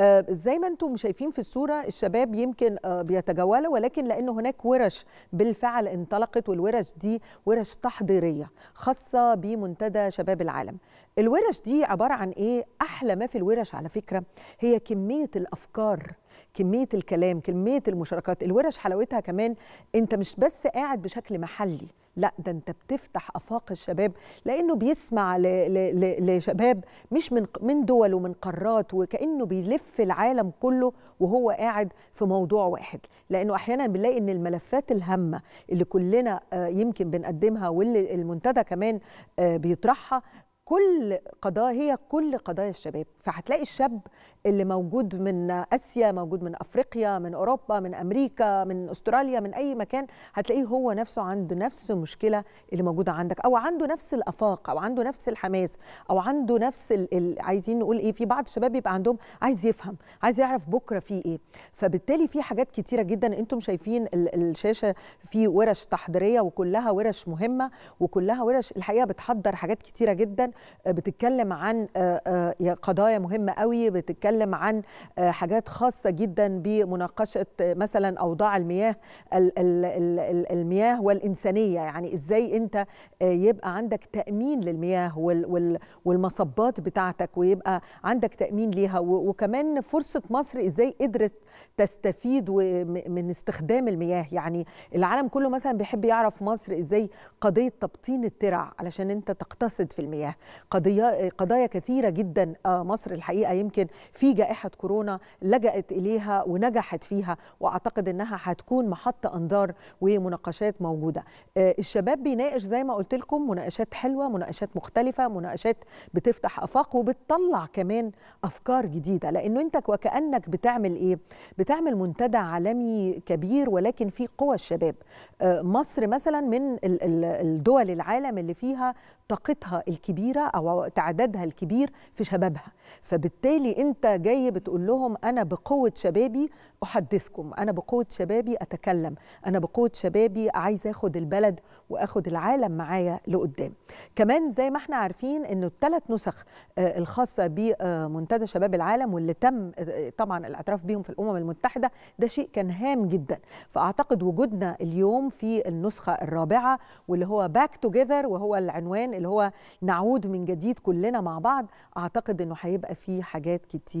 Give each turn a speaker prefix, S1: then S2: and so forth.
S1: آه، زي ما انتم شايفين في الصوره الشباب يمكن آه، بيتجولوا ولكن لان هناك ورش بالفعل انطلقت والورش دي ورش تحضيريه خاصه بمنتدى شباب العالم الورش دي عباره عن ايه احلى ما في الورش على فكره هي كميه الافكار كميه الكلام كميه المشاركات الورش حلاوتها كمان انت مش بس قاعد بشكل محلي لا ده انت بتفتح افاق الشباب لانه بيسمع لشباب مش من من دول ومن قارات وكانه بيلف ملف العالم كله وهو قاعد في موضوع واحد لانه احيانا بنلاقي ان الملفات الهامه اللي كلنا آه، يمكن بنقدمها واللي المنتدى كمان آه، بيطرحها كل قضايا هي كل قضايا الشباب فهتلاقي الشاب اللي موجود من اسيا موجود من افريقيا من اوروبا من امريكا من استراليا من اي مكان هتلاقيه هو نفسه عنده نفس المشكله اللي موجوده عندك او عنده نفس الافاق او عنده نفس الحماس او عنده نفس ال... ال... عايزين نقول ايه في بعض الشباب يبقى عندهم عايز يفهم عايز يعرف بكره في ايه فبالتالي في حاجات كتيره جدا انتم شايفين ال... الشاشه في ورش تحضيريه وكلها ورش مهمه وكلها ورش الحقيقه بتحضر حاجات كتيره جدا بتتكلم عن آه، آه، قضايا مهمه قوي بتتكلم عن آه، حاجات خاصه جدا بمناقشه مثلا اوضاع المياه المياه والانسانيه يعني ازاي انت يبقى عندك تامين للمياه والمصبات بتاعتك ويبقى عندك تامين ليها وكمان فرصه مصر ازاي قدرت تستفيد من استخدام المياه يعني العالم كله مثلا بيحب يعرف مصر ازاي قضيه تبطين الترع علشان انت تقتصد في المياه قضية قضايا كثيرة جدا آه، مصر الحقيقة يمكن في جائحة كورونا لجأت إليها ونجحت فيها وأعتقد أنها هتكون محط أنظار ومناقشات موجودة آه، الشباب بيناقش زي ما قلت لكم مناقشات حلوة مناقشات مختلفة مناقشات بتفتح أفاق وبتطلع كمان أفكار جديدة لأنه أنت وكأنك بتعمل إيه بتعمل منتدى عالمي كبير ولكن في قوى الشباب آه، مصر مثلا من الدول العالم اللي فيها طاقتها الكبيرة الكبيره او تعدادها الكبير في شبابها فبالتالي انت جاي بتقول لهم انا بقوه شبابي احدثكم انا بقوه شبابي اتكلم انا بقوه شبابي عايز اخد البلد واخد العالم معايا لقدام كمان زي ما احنا عارفين انه الثلاث نسخ آه، الخاصه بمنتدى شباب العالم واللي تم آه، طبعا الاعتراف بيهم في الامم المتحده ده شيء كان هام جدا فاعتقد وجودنا اليوم في النسخه الرابعه واللي هو باك توجذر وهو العنوان اللي هو نعود من جديد كلنا مع بعض اعتقد انه هيبقى فيه حاجات كتير